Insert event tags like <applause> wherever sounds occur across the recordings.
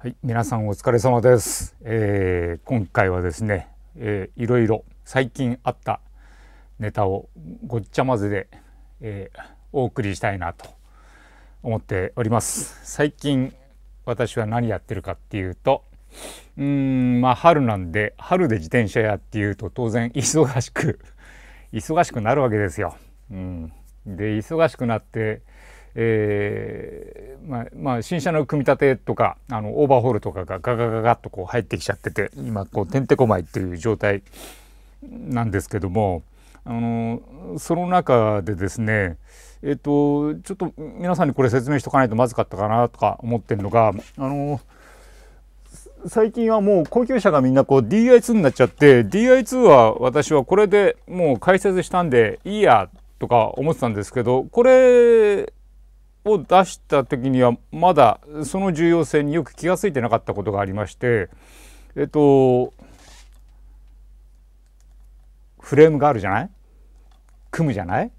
はい、皆さんお疲れ様です。えー、今回はですね、えー、いろいろ最近あったネタをごっちゃ混ぜで、えー、お送りしたいなと思っております。最近私は何やってるかっていうと、うーん、まあ春なんで春で自転車やっていうと当然忙しく忙しくなるわけですよ。うん、で忙しくなってえー、まあ、まあ、新車の組み立てとかあのオーバーホールとかがガガガガッとこう入ってきちゃってて今こうてんてこまいっていう状態なんですけどもあのその中でですねえっ、ー、とちょっと皆さんにこれ説明しとかないとまずかったかなとか思ってるのがあの最近はもう高級車がみんなこう DI2 になっちゃって DI2 は私はこれでもう解説したんでいいやとか思ってたんですけどこれを出した時にはまだその重要性によく気が付いてなかったことがありましてえっとフレームがあるじゃない組むじゃない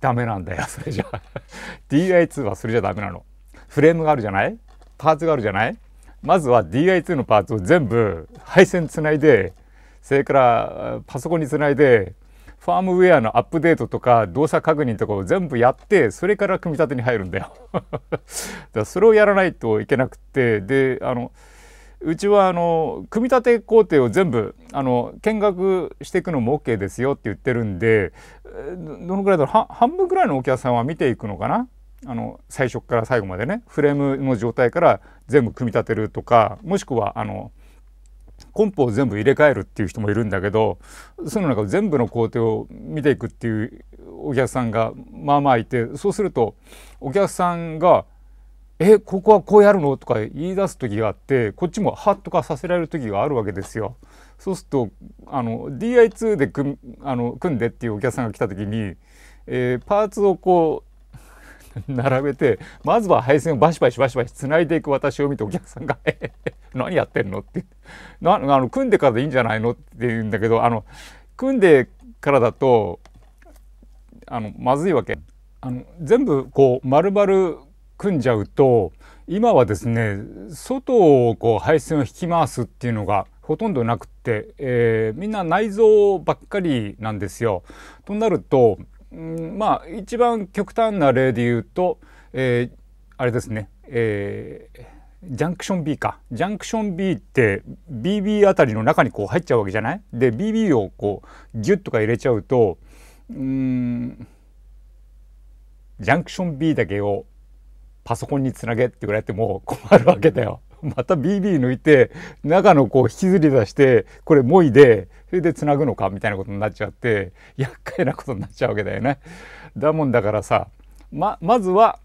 ダメなんだよそれじゃ <laughs> DI2 はそれじゃダメなのフレームがあるじゃないパーツがあるじゃないまずは DI2 のパーツを全部配線つないでそれからパソコンにつないでファームウェアのアップデートとか動作確認とかを全部やってそれから組み立てに入るんだよ <laughs> だそれをやらないといけなくてであのうちはあの組み立て工程を全部あの見学していくのも OK ですよって言ってるんでどのぐらいだろう半分ぐらいのお客さんは見ていくのかなあの最初から最後までねフレームの状態から全部組み立てるとかもしくはあの梱包を全部入れ替えるっていう人もいるんだけどその中全部の工程を見ていくっていうお客さんがまあまあいてそうするとお客さんが「えここはこうやるの?」とか言い出す時があってこっちもハッとかさせられる時があるわけですよ。そうするとあの DI2 で組あの組んでっていうお客さんが来た時に、えー、パーツをこう <laughs> 並べてまずは配線をバシバシバシバシつないでいく私を見てお客さんが「何やってんの?」ってなあの組んでからでいいんじゃないのって言うんだけどあの組んでからだとあのまずいわけ。あの全部こう丸々組んじゃうと今はですね外をこう配線を引き回すっていうのがほとんどなくって、えー、みんな内臓ばっかりなんですよ。となるとうん、まあ一番極端な例で言うと、えー、あれですね、えー、ジャンクション B かジャンクション B って BB あたりの中にこう入っちゃうわけじゃないで BB をこうギュッとか入れちゃうとうんジャンクション B だけをパソコンにつなげって言われても困るわけだよ。また BB 抜いて中のこう引きずり出してこれもいでそれでつなぐのかみたいなことになっちゃって厄介なことになっちゃうわけだよね。だもんだからさままずは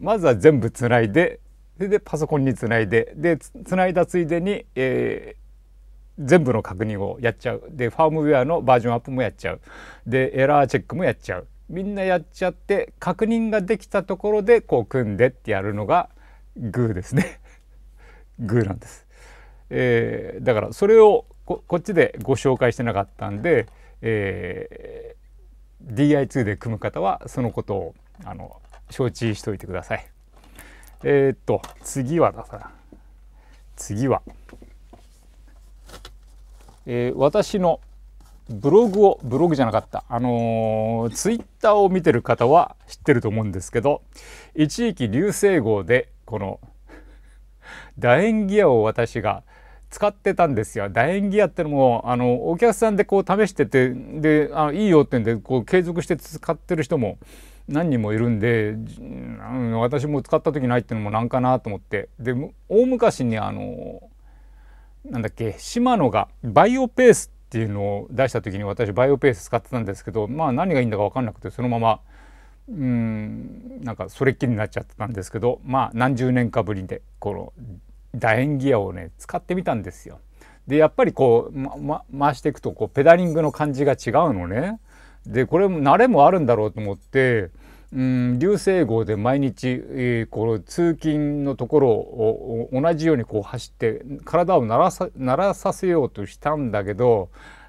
まずは全部つないでそれでパソコンにつないででつないだついでに、えー、全部の確認をやっちゃうでファームウェアのバージョンアップもやっちゃうでエラーチェックもやっちゃうみんなやっちゃって確認ができたところでこう組んでってやるのがグーですねグーなんです。えー、だからそれをこっちでご紹介してなかったんで、えー、DI2 で組む方はそのことをあの承知しておいてください。えー、っと次はだから次は、えー、私のブログをブログじゃなかったあのー、ツイッターを見てる方は知ってると思うんですけど一時期流星号でこの「楕円ギアを私が使ってたんですよ楕円ギアってのもあのお客さんでこう試しててであのいいよってんでこう継続して使ってる人も何人もいるんで、うん、私も使った時ないっていうのもなんかなと思ってで大昔にあのなんだっけシマノがバイオペースっていうのを出した時に私バイオペース使ってたんですけどまあ何がいいんだか分かんなくてそのままうんなんかそれっきりになっちゃってたんですけどまあ何十年かぶりでこの楕円ギアをね使ってみたんですよ。でやっぱりこう、ま、回していくとこうペダリングの感じが違うのね。でこれも慣れもあるんだろうと思ってうん流星号で毎日、えー、この通勤のところを同じようにこう走って体を鳴らさ鳴らさせようとしたんだけど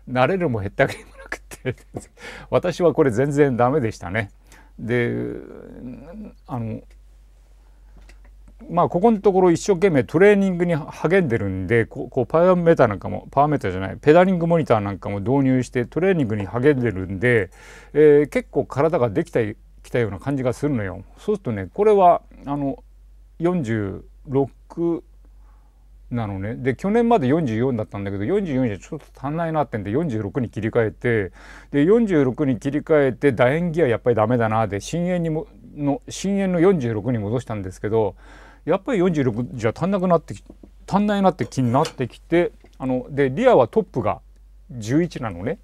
慣れるもへったくりもなくて <laughs> 私はこれ全然ダメでしたね。であのまあここのところ一生懸命トレーニングに励んでるんでこうパワーメーターなんかもパワーメーターじゃないペダリングモニターなんかも導入してトレーニングに励んでるんで、えー、結構体ができてきたような感じがするのよ。そうするとねこれはあの46なのねで去年まで44だったんだけど44じゃちょっと足んないなってんで46に切り替えてで46に切り替えて楕円ギアやっぱりダメだなで深淵にもの深淵の46に戻したんですけどやっぱり46じゃ足んなくなって足んないなって気になってきてあのでリアはトップが11なのね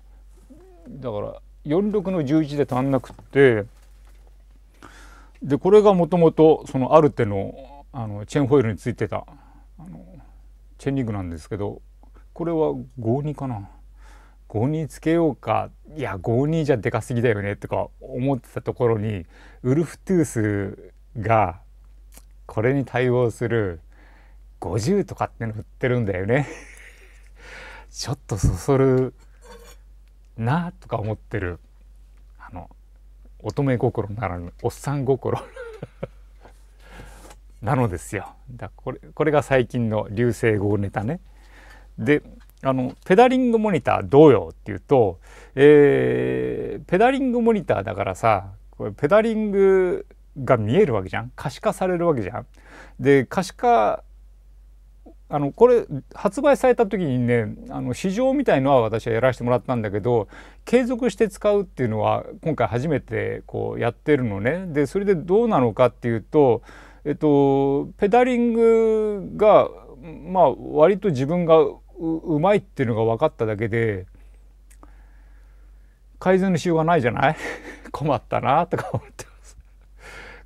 だから46の11で足んなくってでこれがもともとそのアルテのあのチェーンホイールについてたあのチェンリングなんですけどこれは52かな52つけようかいや52じゃでかすぎだよねとか思ってたところにウルフトゥースがこれに対応する50とかっての売ってるんだよねちょっとそそるなとか思ってるあの乙女心ならぬおっさん心 <laughs> なのですよだこれこれが最近の流星号ネタねであのペダリングモニターどうよっていうと、えー、ペダリングモニターだからさこれペダリングが見えるわけじゃん可視化されるわけじゃん。で可視化あのこれ発売された時にねあの市場みたいのは私はやらせてもらったんだけど継続して使うっていうのは今回初めてこうやってるのね。でそれでどうなのかっていうと、えっと、ペダリングがまあ割と自分がううまいっていうのが分かっただけで改善のしようがないじゃない <laughs> 困ったなとか思って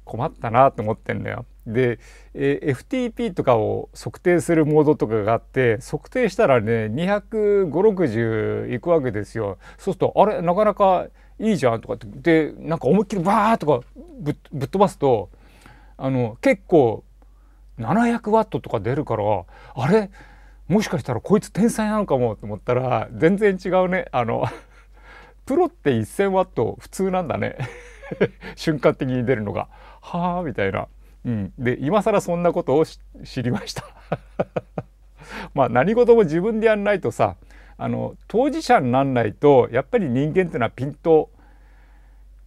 困ったなと思ってんだよ。で、え FTP とかを測定するモードとかがあって測定したらね2560いくわけですよ。そうするとあれなかなかいいじゃんとかってでなんか思いっきりバーッとかぶっ飛ばすとあの結構700ワットとか出るからあれもしかしたらこいつ天才なのかもと思ったら全然違うねあのプロって1000ワット普通なんだね瞬間的に出るのがはあみたいな、うん、で今更そんなことを知りました <laughs> まあ何事も自分でやんないとさあの当事者になんないとやっぱり人間ってのはピンと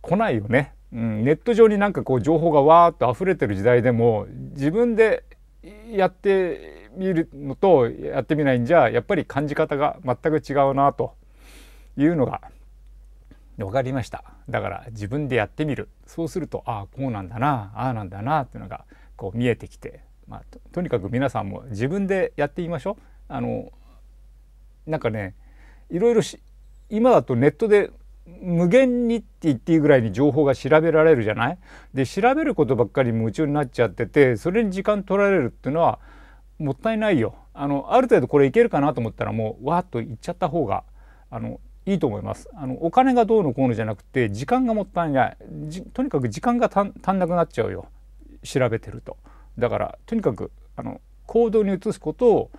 来ないよね。うん、ネット上になんかこう情報がわーっと溢れてる時代でも自分でやってみるのとやってみないんじゃやっぱり感じ方が全く違うなというのがわかりましただから自分でやってみるそうするとああこうなんだなああなんだなっていうのがこう見えてきて、まあ、とにかく皆さんも自分でやってみましょう。あのなんかねいろいろし今だとネットで無限にって言っていいぐらいに情報が調べられるじゃないで調べることばっかり夢中になっちゃっててそれに時間取られるっていうのはもったいないよ。あのある程度これいけるかなと思ったらもうわっといっちゃった方があのいいと思いますあのお金がどうのこうのじゃなくて時間がもったいないとにかく時間が足んなくなっちゃうよ調べてるとだからとにかくあの行動に移すことを、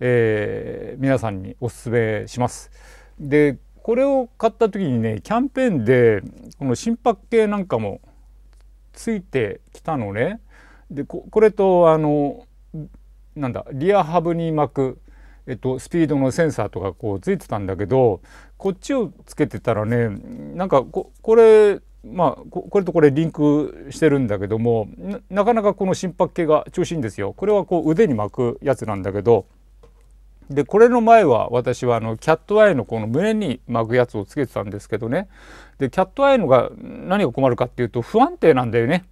えー、皆さんにお勧めします。でこれを買った時にねキャンペーンでこの心拍計なんかもついてきたのね。でこれとあのなんだリアハブに巻く、えっと、スピードのセンサーとかこうついてたんだけどこっちをつけてたらねなんかこれまあこれとこれリンクしてるんだけどもなかなかこの心拍計が調子いいんですよ。これはこう腕に巻くやつなんだけどでこれの前は私はあのキャットアイのこの胸に巻くやつをつけてたんですけどねでキャットアイのが何が困るかっていうと不安定なんだよね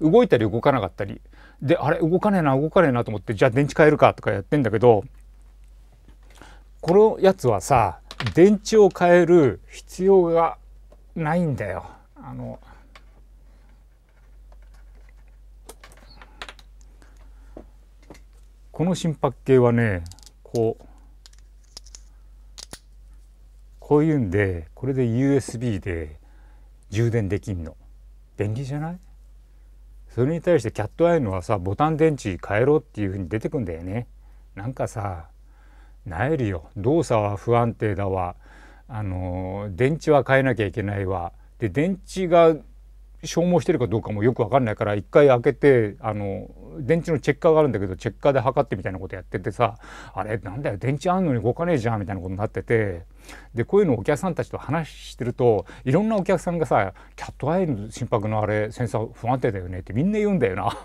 動いたり動かなかったりであれ動かねえな動かねえなと思ってじゃあ電池変えるかとかやってんだけどこのやつはさ電池を変える必要がないんだよ。あのこの心拍計はねこうこういうんでこれで USB で充電できんの便利じゃないそれに対してキャットアイのはさボタン電池変えろっていうふうに出てくんだよね。なんかさなえるよ動作は不安定だわあの電池は変えなきゃいけないわで電池が消耗してるかどうかもよく分かんないから一回開けてあの電池のチェッカーがあるんだけどチェッカーで測ってみたいなことやっててさあれなんだよ電池あんのに動かねえじゃんみたいなことになっててでこういうのをお客さんたちと話してるといろんなお客さんがさ「キャットアイの心拍のあれセンサー不安定だよね」ってみんな言うんだよな。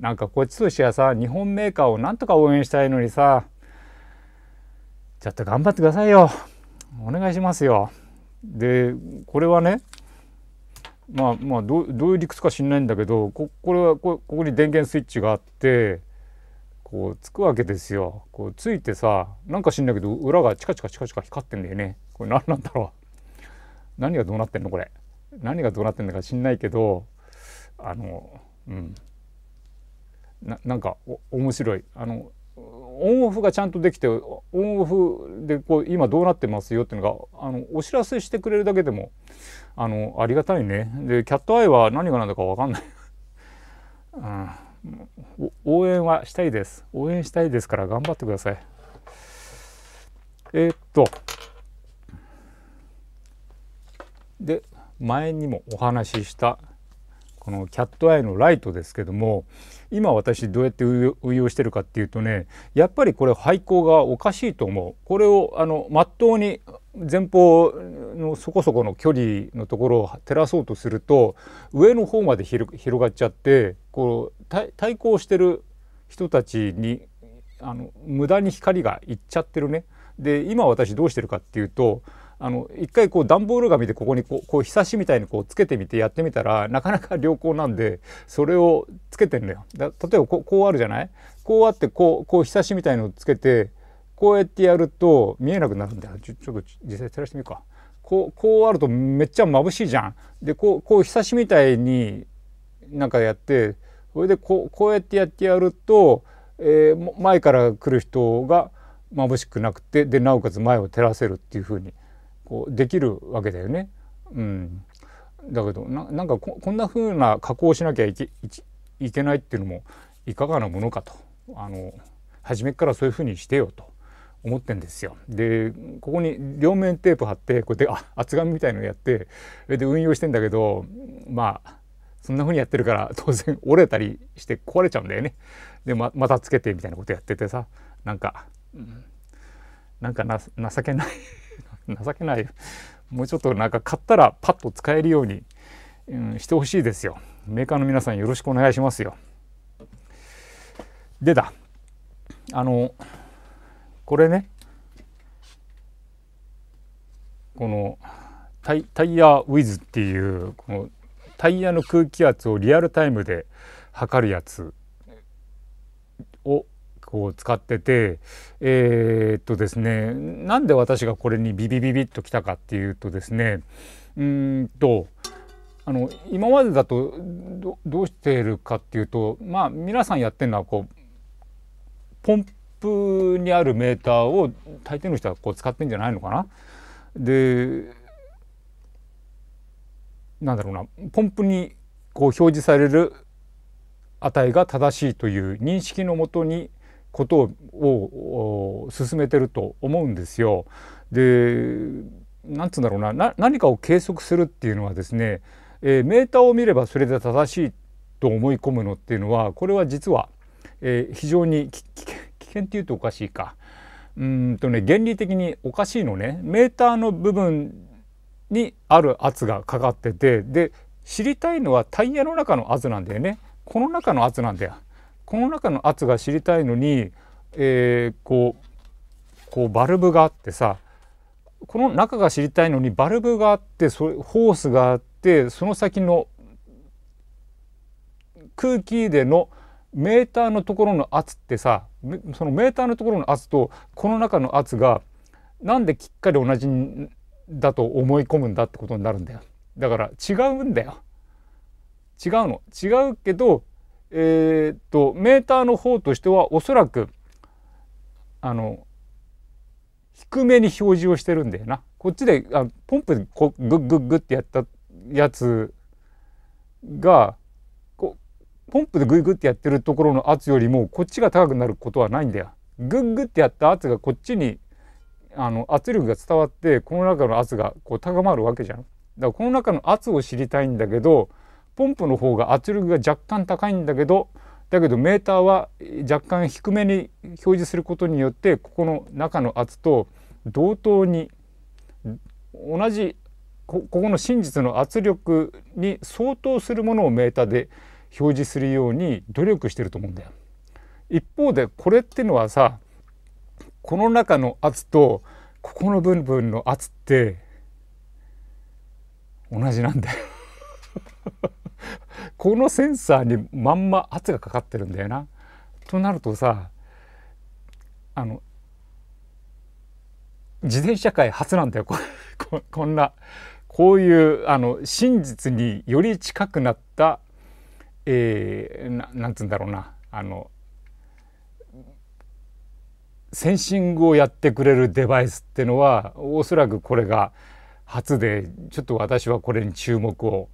なんかこっちとしてはさ日本メーカーをなんとか応援したいのにさちょっと頑張ってくださいよお願いしますよでこれはねまあまあどういう理屈か知んないんだけどここれはここに電源スイッチがあってこうつくわけですよこうついてさなんか知んないけど裏がチカチカチカチカ光ってんだよねこれ何なんだろう何がどうなってんのこれ何がどうなってんのか知んないけどあのうんななんか面白いあのオンオフがちゃんとできてオンオフでこう今どうなってますよっていうのがあのお知らせしてくれるだけでもあのありがたいねでキャットアイは何が何だか分かんない <laughs> うん、応援はしたいです応援したいですから頑張ってくださいえー、っとで前にもお話ししたこのキャットアイのライトですけども今私どうやって運用してるかっていうとねやっぱりこれ廃校がおかしいと思うこれをあの真っ当に前方のそこそこの距離のところを照らそうとすると上の方まで広がっちゃってこう対抗してる人たちにあの無駄に光がいっちゃってるね。で今私どうしてるかっていうとあの一回こう段ボール紙でここにこうこうひさしみたいにこうつけてみてやってみたらなかなか良好なんでそれをつけてんのよ。だ例えばここうあるじゃないこうあってこうこうひさしみたいのをつけてこうやってやると見えなくなるんだよ。ちょちょっと実際照らしてみるか。こうこうあるとめっちゃ眩しいじゃん。でこうこうひさしみたいになんかやってそれでこうこうやってやってやると、えー、前から来る人が眩しくなくてでなおかつ前を照らせるっていう風に。こうできるわけだよね。うん、だけどなんかこんな風な加工をしなきゃいけいけないっていうのもいかがなものかとあの初めからそういう風にしてよと思ってんですよ。でここに両面テープ貼ってこうやってあ厚紙みたいのやってそれで運用してんだけどまあそんな風にやってるから当然折れたりして壊れちゃうんだよね。でままたつけてみたいなことやっててさなんか、うん、なんか情けない情けないもうちょっとなんか買ったらパッと使えるように、うん、してほしいですよメーカーの皆さんよろしくお願いしますよでだあのこれねこのタイタイヤウィズっていうこのタイヤの空気圧をリアルタイムで測るやつをこう使っててえー、っとですねなんで私がこれにビビビビッときたかっていうとですねうんとあの今までだとどうしているかっていうとまあ皆さんやってるのはこうポンプにあるメーターを大抵の人はこう使ってんじゃないのかな。でなんだろうなポンプにこう表示される値が正しいという認識のもとにことを進めてると思うんですよ。でなんつうんだろうな何かを計測するっていうのはですね、えー、メーターを見ればそれで正しいと思い込むのっていうのはこれは実は、えー、非常に危険っていうとおかしいかうんとね原理的におかしいのねメーターの部分にある圧がかかっててで知りたいのはタイヤの中の圧なんだよねこの中の圧なんだよ。この中の圧が知りたいのに、えー、こうこうバルブがあってさこの中が知りたいのにバルブがあってそれホースがあってその先の空気でのメーターのところの圧ってさそのメーターのところの圧とこの中の圧がなんできっかり同じだと思い込むんだってことになるんだよだから違うんだよ違うの違うけどえー、っとメーターの方としてはおそらくあの低めに表示をしてるんだよなこっちであポンプでこグッグッグッってやったやつがこポンプでグイグッてやってるところの圧よりもこっちが高くなることはないんだよ。グッグッてやった圧がこっちにあの圧力が伝わってこの中の圧がこう高まるわけじゃん。だからこの中の圧を知りたいんだけどポンプの方が圧力が若干高いんだけどだけどメーターは若干低めに表示することによってここの中の圧と同等に同じここの真実の圧力に相当するものをメーターで表示するように努力してると思うんだよ。一方でこれってのはさこの中の圧とここの部分の圧って同じなんだよこのセンサーにまんま圧がかかってるんだよな。となるとさあの自転車界初なんだよこ <laughs> ここんなこういうあの真実により近くなった、えー、ななんつうんだろうなあのセンシングをやってくれるデバイスってのはおそらくこれが初でちょっと私はこれに注目を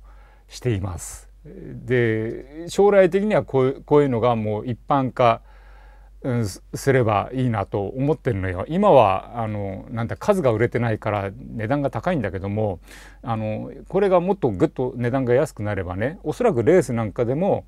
しています。で将来的にはこうこういうのがもう一般化すればいいなと思ってるのよ。今はあのなんだ数が売れてないから値段が高いんだけどもあのこれがもっとぐっと値段が安くなればねおそらくレースなんかでも、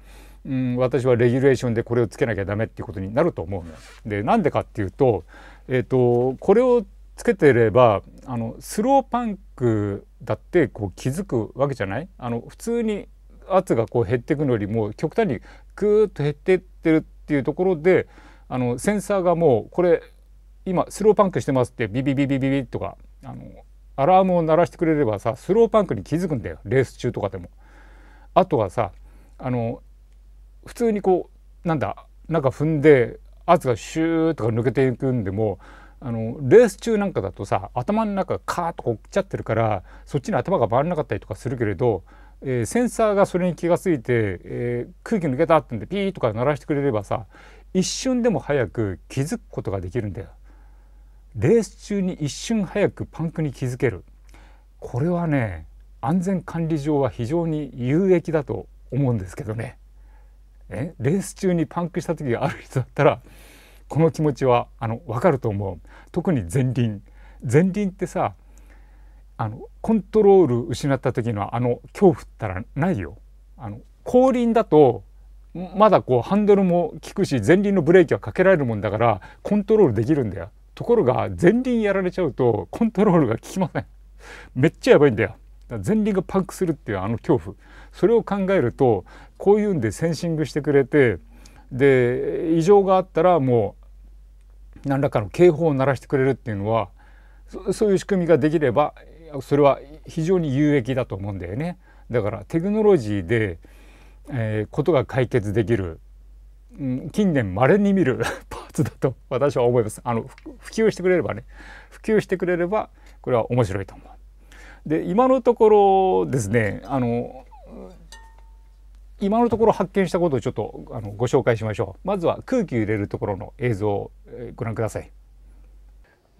うん、私はレギュレーションでこれをつけなきゃダメっていうことになると思うのよ。でなんでかっていうと,、えーと、とこれをつけてればあのスローパンクだってこう気づくわけじゃないあの普通に圧がこう減っていくのよりも極端にグーッと減ってってるっていうところであのセンサーがもうこれ今スローパンクしてますってビビビビビビとかあのアラームを鳴らしてくれればさスローパンクに気づくんだよレース中とかでも。あとはさあの普通にこうなんだなんか踏んで圧がシューとか抜けていくんでもあのレース中なんかだとさ頭の中がカーッとこうちゃってるからそっちに頭が回らなかったりとかするけれどえー、センサーがそれに気が付いて、えー、空気抜けたってんでピーとか鳴らしてくれればさ一瞬でも早く気づくことができるんだよ。レース中に一瞬早くパンクに気づけるこれはね安全管理上は非常に有益だと思うんですけどねえレース中にパンクした時がある人だったらこの気持ちはあの分かると思う特に前輪前輪ってさあのコントロール失った時のあの恐怖ったらないよ。あの後輪だとまだこうハンドルも効くし前輪のブレーキはかけられるもんだからコントロールできるんだよ。ところが前輪やられちゃうとコントロールが効きません。めっちゃやばいんだよ。だ前輪がパンクするっていうあの恐怖それを考えるとこういうんでセンシングしてくれてで異常があったらもう何らかの警報を鳴らしてくれるっていうのはそういう仕組みができればそれは非常に有益だと思うんだよね。だからテクノロジーで、えー、ことが解決できる、うん、近年まれに見る <laughs> パーツだと私は思います。あの普及してくれればね普及してくれればこれは面白いと思う。で今のところですねあの今のところ発見したことをちょっとあのご紹介しましょう。まずは空気を入れるところの映像をご覧ください。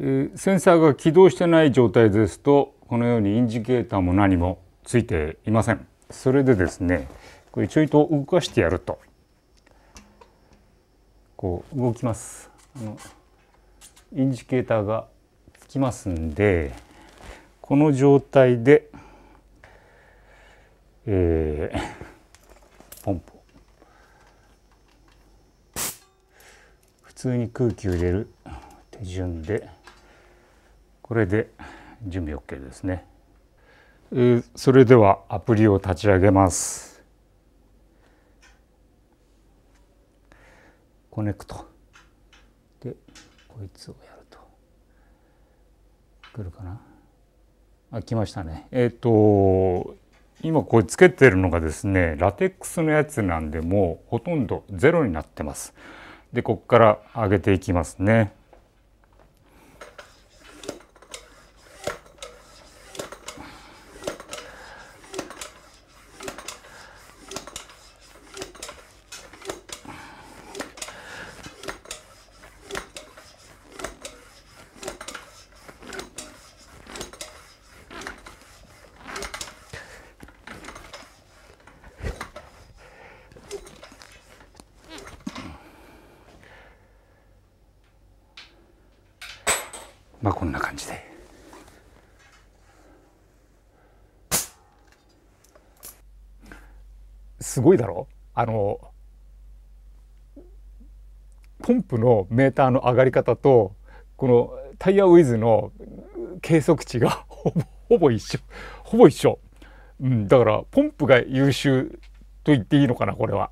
センサーが起動してない状態ですとこのようにインジケーターも何もついていませんそれでですねこれちょいと動かしてやるとこう動きますあのインジケーターがつきますんでこの状態で、えー、ポンポ普通に空気を入れる手順で。これで準備 OK ですね、えー、それではアプリを立ち上げますコネクトでこいつをやると来るかなあ来ましたねえっ、ー、と今これつけてるのがですねラテックスのやつなんでもうほとんどゼロになってますでここから上げていきますねまあこんな感じで。すごいだろあのポンプのメーターの上がり方とこのタイヤウィズの計測値がほぼ <laughs> ほぼ一緒ほぼ一緒、うん、だからポンプが優秀と言っていいのかなこれは、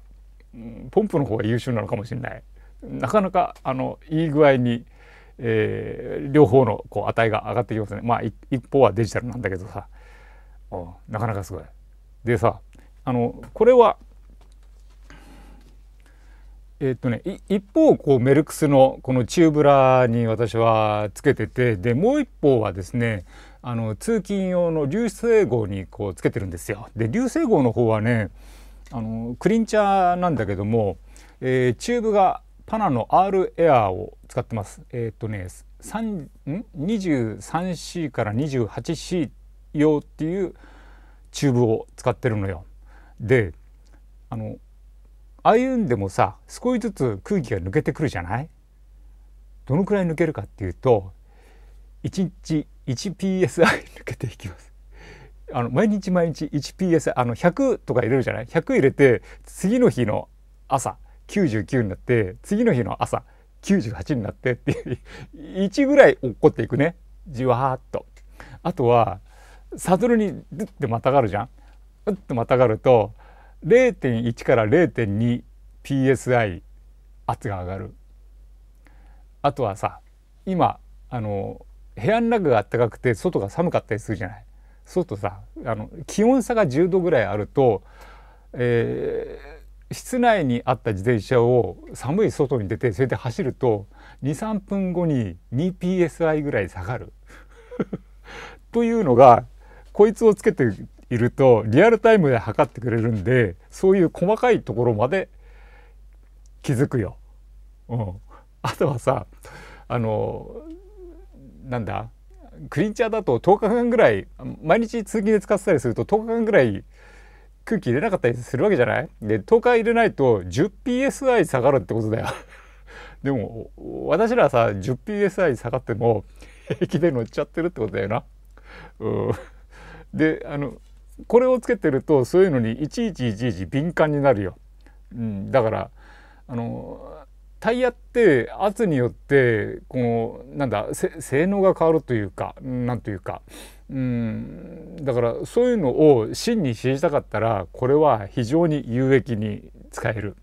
うん、ポンプの方が優秀なのかもしれないなかなかあのいい具合にえー、両方のこう値が上がってきますねまあ一方はデジタルなんだけどさなかなかすごい。でさあのこれはえー、っとね一方こうメルクスのこのチューブラに私はつけててでもう一方はですねあの通勤用の流星号にこうつけてるんですよ。で流星号の方はねあのクリンチャーなんだけども、えー、チューブがパナの R エアーを使ってます。えっ、ー、とね、23C から 28C 用っていうチューブを使ってるのよ。で、あの、歩んでもさ、少しずつ空気が抜けてくるじゃないどのくらい抜けるかっていうと、1日 1PSI 抜けていきます。あの毎日毎日 1PS あの100とか入れるじゃない100入れて次の日の朝99になって次の日の朝98になってっていう1ぐらい落っこっていくねじわーっと。あとはサドルにドゥッてまたがるじゃん。うっとまたがると0.1から 0.2psi 圧が上がる。あとはさ今あの部屋の中が暖かくて外が寒かったりするじゃない。外さあの気温差が10度ぐらいあると、え室内にあった自転車を寒い外に出てそれで走ると23分後に 2psi ぐらい下がる <laughs> というのがこいつをつけているとリアルタイムで測ってくれるんでそういう細かいところまで気づくよ。うん、あとはさあのなんだクリーチャーだと10日間ぐらい毎日通勤で使ってたりすると10日間ぐらい空気入れなかったりするわけじゃないで10入れないと 10psi 下がるってことだよ <laughs> でも私らはさ 10psi 下がっても平気で乗っちゃってるってことだよな。うんであのこれをつけてるとそういうのにいちいちいちいち敏感になるよ。うん、だからあのタイヤって圧によってこのなんだ性能が変わるというかなんというかうんだからそういうのを真に知りたかったらこれは非常に有益に使える。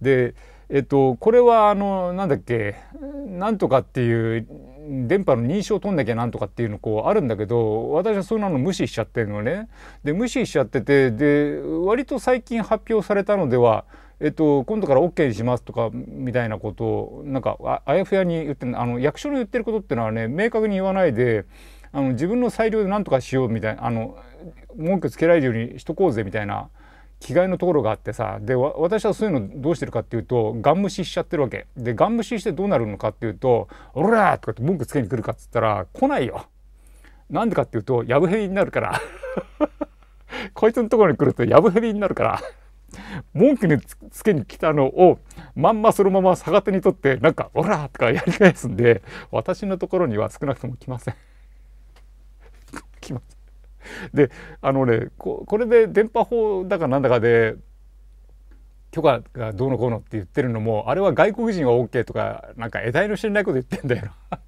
でえっと、これはあのなんだっけなんとかっていう電波の認証を取んなきゃなんとかっていうのこうあるんだけど私はそんなの無視しちゃってるのね。で無視しちゃっててで割と最近発表されたのでは、えっと、今度から OK にしますとかみたいなことをなんかあやふやに言ってあの役所の言ってることってのはね明確に言わないで。あの自分の裁量で何とかしようみたいなあの文句つけられるようにしとこうぜみたいな気概のところがあってさで私はそういうのどうしてるかっていうとガン無視しちゃってるわけでガン無視してどうなるのかっていうと「おら!」とかって文句つけに来るかっつったら来ないよ。なんでかっていうとやぶへびになるから <laughs> こいつのところに来るとやぶへびになるから文句につけに来たのをまんまそのまま逆手にとってなんか「おら!」とかやり返すんで私のところには少なくとも来ませんきます。であのねこれで電波法だかなんだかで許可がどうのこうのって言ってるのもあれは外国人は OK とかなんか得体の知れないこと言ってんだよな。<laughs>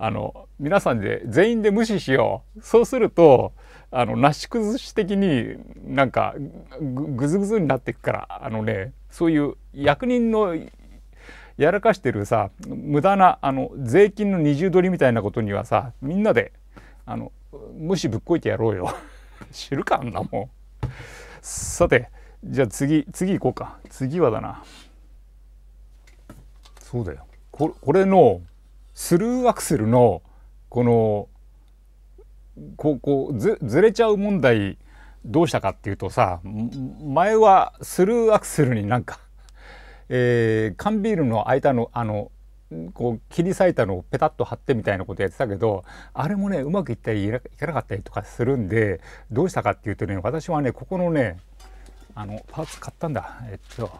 あの皆さんで全員で無視しようそうするとあのなし崩し的になんかぐずぐずになっていくからあのねそういう役人のやらかしてるさ無駄なあの税金の二重取りみたいなことにはさみんなであの無視ぶっこいてやろうよ <laughs> 知るかあんなもんさてじゃあ次次行こうか次はだなそうだよこれのスルーアクセルのこのここずずれちゃう問題どうしたかっていうとさ前はスルーアクセルになんか、えー、缶ビールの間のあのこう切り裂いたのをペタッと貼ってみたいなことやってたけどあれもねうまくいったりいかなかったりとかするんでどうしたかっていうとね私はねここのねあのパーツ買ったんだえっと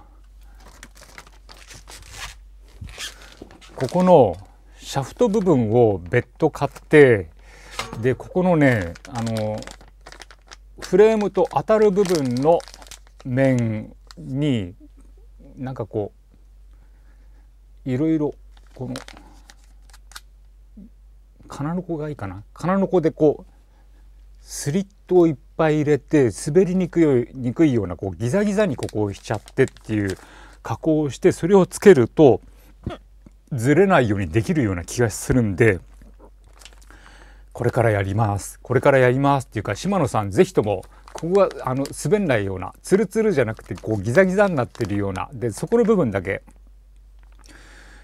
ここのシャフト部分を別途買ってでここのねあのフレームと当たる部分の面になんかこういろいろこの金の子がいいかな金の子でこうスリットをいっぱい入れて滑りにくいにくいようなこうギザギザにここをしちゃってっていう加工をしてそれをつけるとずれないようにできるような気がするんでこれからやりますこれからやりますっていうか島野さん是非ともここはあの滑んないようなツルツルじゃなくてこうギザギザになってるようなでそこの部分だけ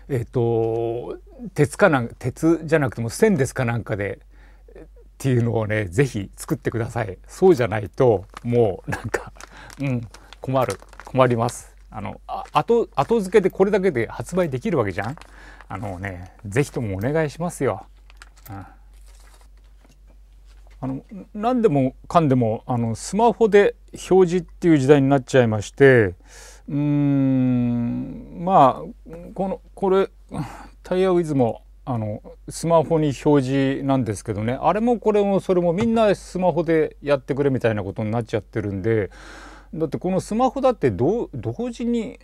えっ、ー、と鉄かなん鉄じゃなくても線ですかなんかでっていうのをね是非作ってくださいそうじゃないともうなんかうん困る困りますあのあ後後付けでこれだけで発売できるわけじゃんあのね是非ともお願いしますよ、うん、あの何でもかんでもあのスマホで表示っていう時代になっちゃいましてうんまあこのこれタイヤウィズもあのスマホに表示なんですけどねあれもこれもそれもみんなスマホでやってくれみたいなことになっちゃってるんでだってこのスマホだって同時に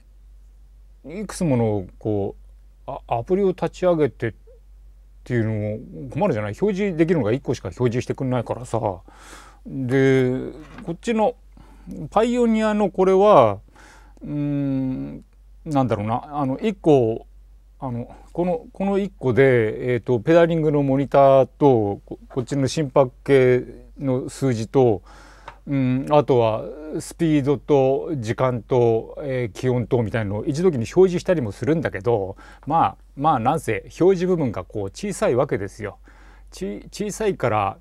いくつものこうアプリを立ち上げてっていうのも困るじゃない表示できるのが1個しか表示してくんないからさでこっちのパイオニアのこれはうんなんだろうなあの1個あのこのこの1個で、えーと、ペダリングのモニターとこっちの心拍計の数字と、うん、あとはスピードと時間と、えー、気温とみたいなのを一時に表示したりもするんだけどまあまあなんせ表示部分がこう小さいわけですよ。ち小さいから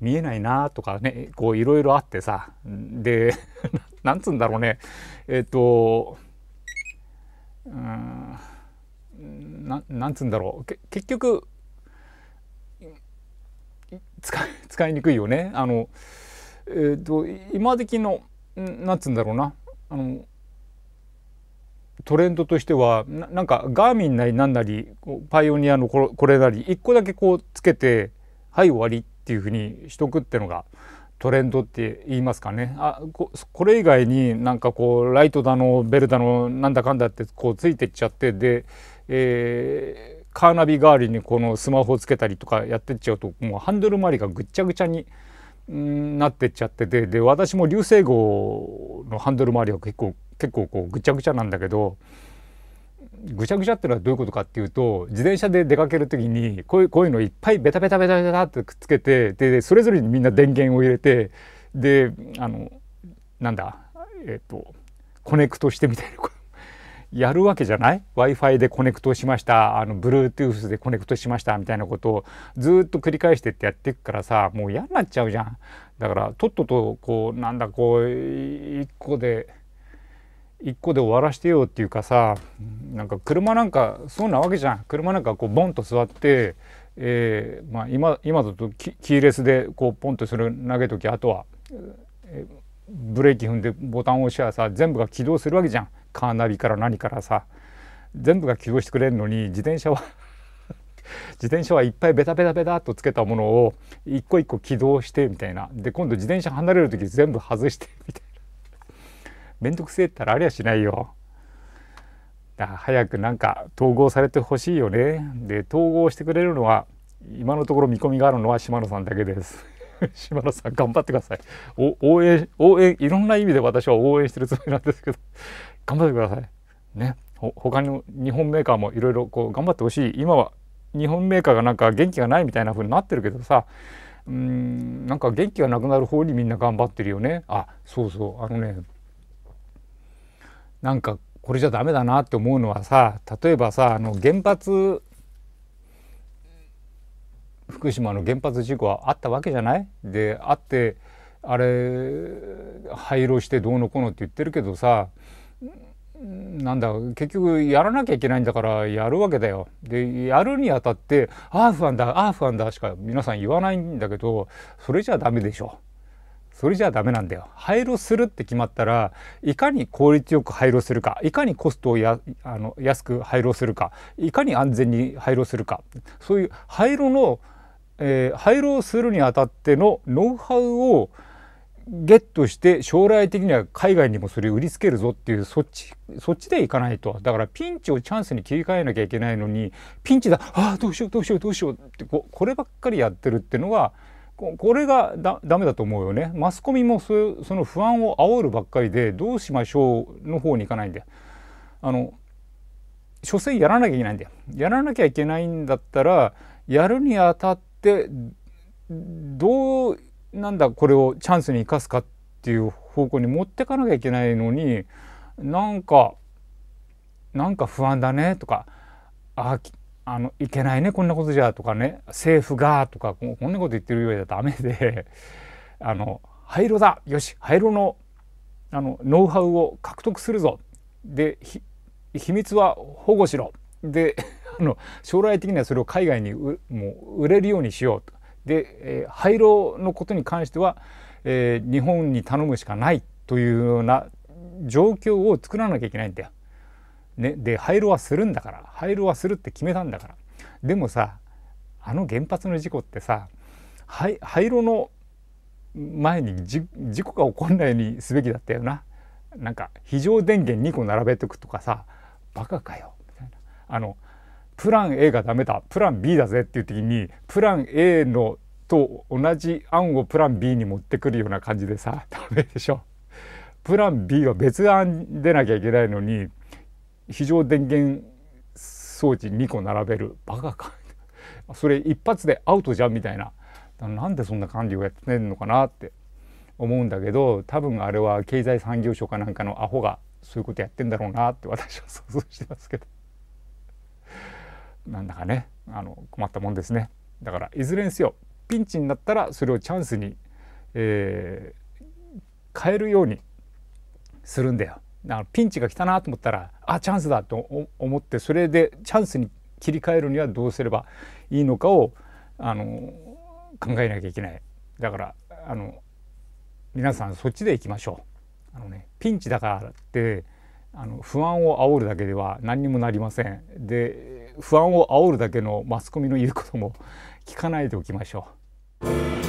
見えないなとかねこういろいろあってさで <laughs> なんつうんだろうねえっ、ー、とうんななんつうんだろう結局使い使いにくいよねあのえっ、ー、と今時のなんつうんだろうなあのトレンドとしてはなんかガーミンなりなんなりパイオニアのこれなり一個だけこうつけてはい終わりっていうふうにしとくってのが、トレンドって言いますかねあここれ以外になんかこうライトだのベルだのなんだかんだってこうついてっちゃってで、えー、カーナビ代わりにこのスマホをつけたりとかやってっちゃうともうハンドル周りがぐっちゃぐちゃになってっちゃってでで私も流星号のハンドル周りは結構結構こうぐちゃぐちゃなんだけど。ぐちゃぐちゃってのはどういうことかっていうと自転車で出かける時にこういうこういうのいっぱいベタベタベタベタってくっつけてでそれぞれにみんな電源を入れてであのなんだえっ、ー、とコネクトしてみたいな <laughs> やるわけじゃない w i f i でコネクトしましたあの Bluetooth でコネクトしましたみたいなことをずっと繰り返してってやっていくからさもう嫌になっちゃうじゃんだからとっととこうなんだこう一個で。1個で終わらしてよっていうかさなんか車なんかそうなわけじゃん車なんかこうボンと座って、えーまあ今、今だとキーレスでこうポンとそれ投げときあとは、えー、ブレーキ踏んでボタンを押しゃさ全部が起動するわけじゃんカーナビから何からさ全部が起動してくれるのに自転車は <laughs> 自転車はいっぱいベタベタベタっとつけたものを一個一個起動してみたいなで今度自転車離れる時全部外してみたいな。めんどくせえったらありゃしないよ。だから早くなんか統合されてほしいよね。で統合してくれるのは今のところ見込みがあるのは島野さんだけです。<laughs> 島野さん頑張ってください。応援応援いろんな意味で私は応援してるつもりなんですけど <laughs> 頑張ってください。ね。ほ他の日本メーカーもいろいろこう頑張ってほしい。今は日本メーカーがなんか元気がないみたいな風になってるけどさうーんなんか元気がなくなる方にみんな頑張ってるよねあそうそうあのねなんかこれじゃダメだなって思うのはさ例えばさあの原発福島の原発事故はあったわけじゃないであってあれ廃炉してどうのこうのって言ってるけどさなんだ結局やらなきゃいけないんだからやるわけだよ。でやるにあたって「ああ不安だああ不安だ」しか皆さん言わないんだけどそれじゃダメでしょ。それじゃダメなんだよ廃炉するって決まったらいかに効率よく廃炉するかいかにコストをやあの安く廃炉するかいかに安全に廃炉するかそういう廃炉の、えー、廃炉するにあたってのノウハウをゲットして将来的には海外にもそれを売りつけるぞっていうそっちそっちでいかないとだからピンチをチャンスに切り替えなきゃいけないのにピンチだああどうしようどうしようどうしようってここればっかりやってるっていうのはこれがだダだと思うよねマスコミもそその不安を煽るばっかりでどうしましょうの方に行かないんだよ。あの所詮やらなきゃいけないんだよ。やらなきゃいけないんだったらやるにあたってどうなんだこれをチャンスに生かすかっていう方向に持ってかなきゃいけないのになんかなんか不安だねとかああのいけないねこんなことじゃとかね政府がとかこんなこと言ってるようじゃダメで <laughs> あの廃炉だよし廃炉のあのノウハウを獲得するぞで秘密は保護しろで <laughs> あの将来的にはそれを海外にもう売れるようにしようとで、えー、廃炉のことに関しては、えー、日本に頼むしかないというような状況を作らなきゃいけないんだよ。ね、で廃炉はするんだから廃炉はするって決めたんだからでもさあの原発の事故ってさ廃炉の前にじ事故が起こらないようにすべきだったよななんか非常電源2個並べておくとかさバカかよみたいなあのプラン A がダメだプラン B だぜっていう時にプラン A のと同じ案をプラン B に持ってくるような感じでさダメでしょ。プラン B は別案でなきゃいけないのに非常電源装置2個並べるバカかそれ一発でアウトじゃんみたいななんでそんな管理をやってんのかなって思うんだけど多分あれは経済産業省かなんかのアホがそういうことやってんだろうなって私は想像してますけどなんだかねあの困ったもんですねだからいずれにせよピンチになったらそれをチャンスに、えー、変えるようにするんだよあピンチが来たなと思ったらあチャンスだと思ってそれでチャンスに切り替えるにはどうすればいいのかをあの考えなきゃいけないだからあの皆さんそっちでいきましょうあの、ね、ピンチだからってあの不安を煽るだけでは何にもなりませんで不安を煽るだけのマスコミの言うことも聞かないでおきましょう。